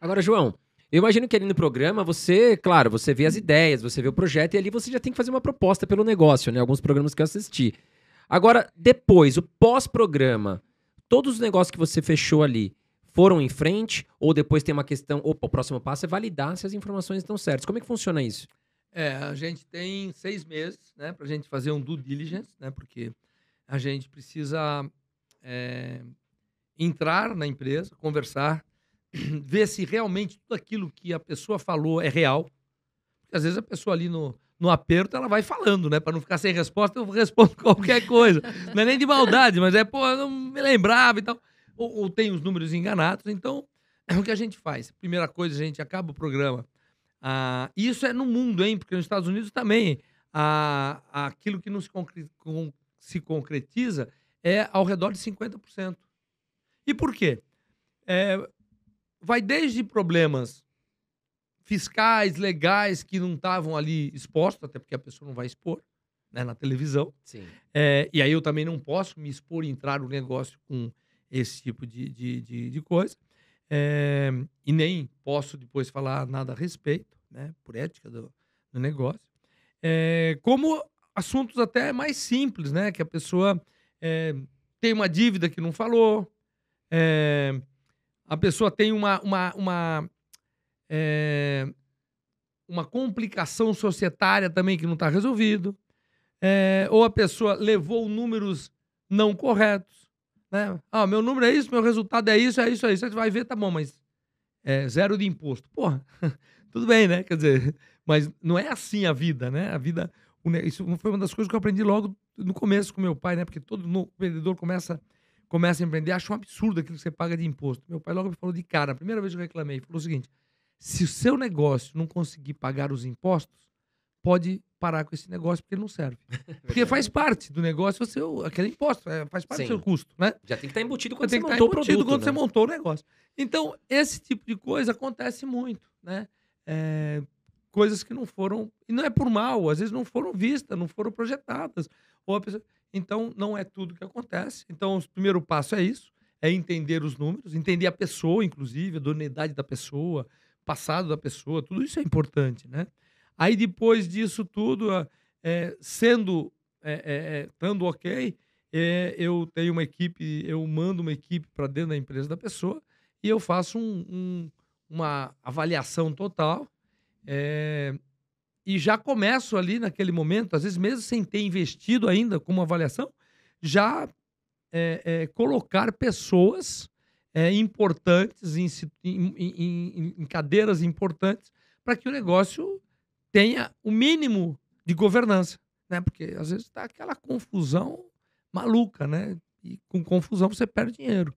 Agora, João, eu imagino que ali no programa você, claro, você vê as ideias, você vê o projeto e ali você já tem que fazer uma proposta pelo negócio, né? Alguns programas que eu assisti. Agora, depois, o pós-programa, todos os negócios que você fechou ali foram em frente ou depois tem uma questão, opa, o próximo passo é validar se as informações estão certas. Como é que funciona isso? É, a gente tem seis meses, né, para a gente fazer um due diligence, né, porque a gente precisa é, entrar na empresa, conversar ver se realmente tudo aquilo que a pessoa falou é real. Porque às vezes a pessoa ali no, no aperto, ela vai falando, né? Para não ficar sem resposta, eu respondo qualquer coisa. não é nem de maldade, mas é, pô, eu não me lembrava e tal. Ou, ou tem os números enganados. Então, é o que a gente faz? Primeira coisa, a gente acaba o programa. Ah, isso é no mundo, hein? Porque nos Estados Unidos também. Ah, aquilo que não se, concre com, se concretiza é ao redor de 50%. E por quê? É, vai desde problemas fiscais, legais, que não estavam ali expostos, até porque a pessoa não vai expor né, na televisão. Sim. É, e aí eu também não posso me expor e entrar no negócio com esse tipo de, de, de, de coisa. É, e nem posso depois falar nada a respeito, né, por ética do, do negócio. É, como assuntos até mais simples, né, que a pessoa é, tem uma dívida que não falou, é, a pessoa tem uma, uma, uma, é, uma complicação societária também que não está resolvido, é, ou a pessoa levou números não corretos. Né? Ah, meu número é isso, meu resultado é isso, é isso, é isso. Você vai ver, tá bom, mas é zero de imposto. Porra, tudo bem, né? Quer dizer, mas não é assim a vida, né? A vida. Isso foi uma das coisas que eu aprendi logo no começo com meu pai, né? Porque todo vendedor começa começa a empreender, acha um absurdo aquilo que você paga de imposto. Meu pai logo me falou de cara, a primeira vez que eu reclamei, falou o seguinte: se o seu negócio não conseguir pagar os impostos, pode parar com esse negócio porque não serve. É porque faz parte do negócio você, aquele imposto, é, faz parte Sim. do seu custo, né? Já tem que estar tá embutido quando você, você tá montou o produto. quando né? você montou o negócio. Então, esse tipo de coisa acontece muito, né? É, coisas que não foram, e não é por mal, às vezes não foram vistas, não foram projetadas. Ou a pessoa, então, não é tudo que acontece. Então, o primeiro passo é isso: é entender os números, entender a pessoa, inclusive, a donidade da pessoa, passado da pessoa, tudo isso é importante, né? Aí, depois disso tudo, ah, é, sendo, é, é, é estando ok, é, eu tenho uma equipe, eu mando uma equipe para dentro da empresa da pessoa e eu faço um, um, uma avaliação total é, e já começo ali naquele momento, às vezes mesmo sem ter investido ainda com uma avaliação, já é, é, colocar pessoas é, importantes em, em, em, cadeiras importantes para que o negócio tenha o mínimo de governança, né? Porque às vezes está aquela confusão maluca, né? E com confusão você perde dinheiro.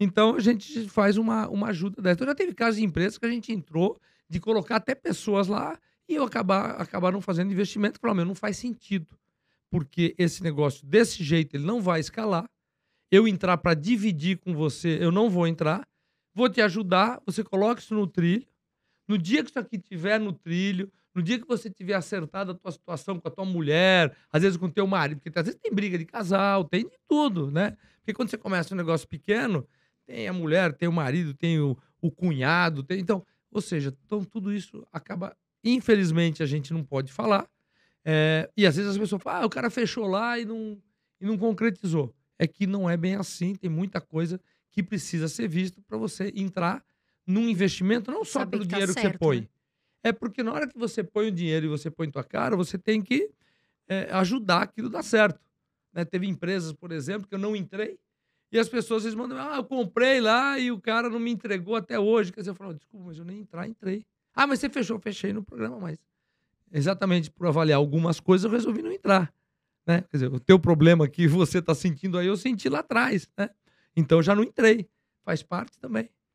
Então a gente faz uma, uma ajuda dessa. Então, já teve casos de empresas que a gente entrou de colocar até pessoas lá eu acabar, não fazendo investimento pelo para mim, não faz sentido. Porque esse negócio, desse jeito, ele não vai escalar. Eu entrar para dividir com você, eu não vou entrar. Vou te ajudar, você coloca isso no trilho. No dia que isso aqui estiver no trilho, no dia que você tiver acertado a tua situação com a tua mulher, às vezes com o teu marido, porque às vezes tem briga de casal, tem de tudo, né? Porque quando você começa um negócio pequeno, tem a mulher, tem o marido, tem o, o cunhado, tem... Então, ou seja, então tudo isso acaba Infelizmente, a gente não pode falar. É, e às vezes as pessoas falam, ah, o cara fechou lá e não, e não concretizou. É que não é bem assim, tem muita coisa que precisa ser visto para você entrar num investimento, não só Saber pelo que tá dinheiro certo, que você põe. Né? É porque na hora que você põe o dinheiro e você põe tua cara, você tem que é, ajudar aquilo dar certo. Né? Teve empresas, por exemplo, que eu não entrei, e as pessoas eles mandam, ah, eu comprei lá e o cara não me entregou até hoje. Quer dizer, eu falo, desculpa, mas eu nem entrar, entrei. Ah, mas você fechou, fechei no programa, mas exatamente por avaliar algumas coisas eu resolvi não entrar. Né? Quer dizer, o teu problema que você está sentindo aí, eu senti lá atrás. Né? Então já não entrei. Faz parte também.